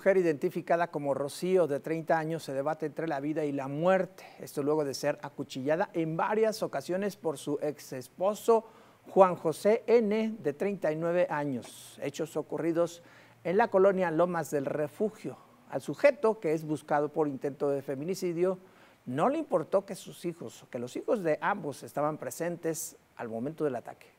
mujer identificada como Rocío, de 30 años, se debate entre la vida y la muerte. Esto luego de ser acuchillada en varias ocasiones por su ex esposo Juan José N., de 39 años. Hechos ocurridos en la colonia Lomas del Refugio. Al sujeto, que es buscado por intento de feminicidio, no le importó que sus hijos, que los hijos de ambos estaban presentes al momento del ataque.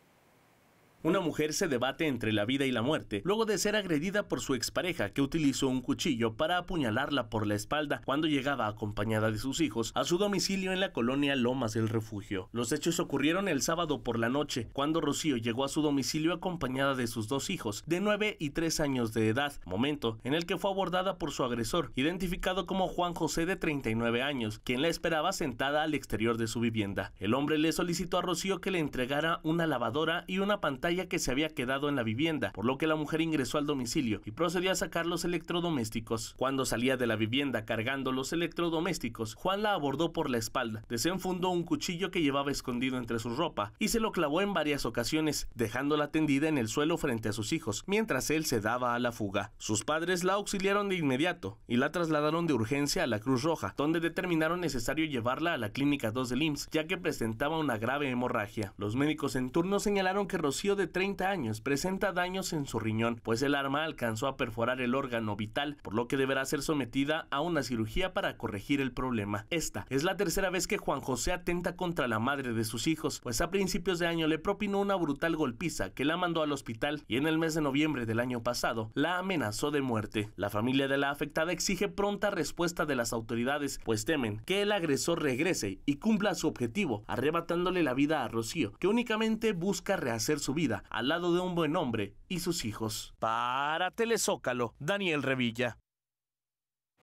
Una mujer se debate entre la vida y la muerte luego de ser agredida por su expareja que utilizó un cuchillo para apuñalarla por la espalda cuando llegaba acompañada de sus hijos a su domicilio en la colonia Lomas del Refugio. Los hechos ocurrieron el sábado por la noche cuando Rocío llegó a su domicilio acompañada de sus dos hijos de 9 y 3 años de edad, momento en el que fue abordada por su agresor, identificado como Juan José de 39 años, quien la esperaba sentada al exterior de su vivienda. El hombre le solicitó a Rocío que le entregara una lavadora y una pantalla ya que se había quedado en la vivienda, por lo que la mujer ingresó al domicilio y procedió a sacar los electrodomésticos. Cuando salía de la vivienda cargando los electrodomésticos, Juan la abordó por la espalda, desenfundó un cuchillo que llevaba escondido entre su ropa y se lo clavó en varias ocasiones, dejándola tendida en el suelo frente a sus hijos, mientras él se daba a la fuga. Sus padres la auxiliaron de inmediato y la trasladaron de urgencia a la Cruz Roja, donde determinaron necesario llevarla a la clínica 2 de IMSS, ya que presentaba una grave hemorragia. Los médicos en turno señalaron que Rocío de 30 años presenta daños en su riñón, pues el arma alcanzó a perforar el órgano vital, por lo que deberá ser sometida a una cirugía para corregir el problema. Esta es la tercera vez que Juan José atenta contra la madre de sus hijos, pues a principios de año le propinó una brutal golpiza que la mandó al hospital y en el mes de noviembre del año pasado la amenazó de muerte. La familia de la afectada exige pronta respuesta de las autoridades, pues temen que el agresor regrese y cumpla su objetivo, arrebatándole la vida a Rocío, que únicamente busca rehacer su vida al lado de un buen hombre y sus hijos. Para Telezócalo, Daniel Revilla.